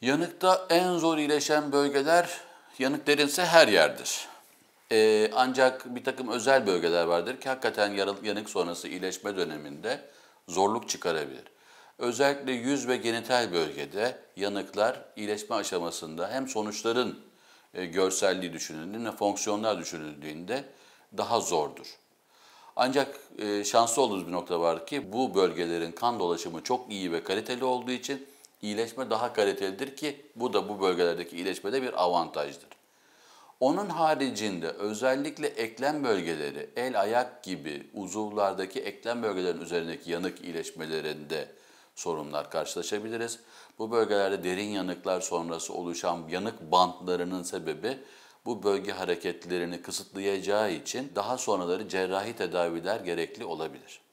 Yanıkta en zor iyileşen bölgeler, yanık derinse her yerdir. Ee, ancak bir takım özel bölgeler vardır ki hakikaten yanık sonrası iyileşme döneminde zorluk çıkarabilir. Özellikle yüz ve genital bölgede yanıklar iyileşme aşamasında hem sonuçların e, görselliği düşünüldüğünde, fonksiyonlar düşünüldüğünde daha zordur. Ancak e, şanslı olduğumuz bir nokta var ki bu bölgelerin kan dolaşımı çok iyi ve kaliteli olduğu için iyileşme daha kalitelidir ki bu da bu bölgelerdeki iyileşmede bir avantajdır. Onun haricinde özellikle eklem bölgeleri, el ayak gibi uzuvlardaki eklem bölgelerin üzerindeki yanık iyileşmelerinde sorunlar karşılaşabiliriz. Bu bölgelerde derin yanıklar sonrası oluşan yanık bantlarının sebebi bu bölge hareketlerini kısıtlayacağı için daha sonraları cerrahi tedaviler gerekli olabilir.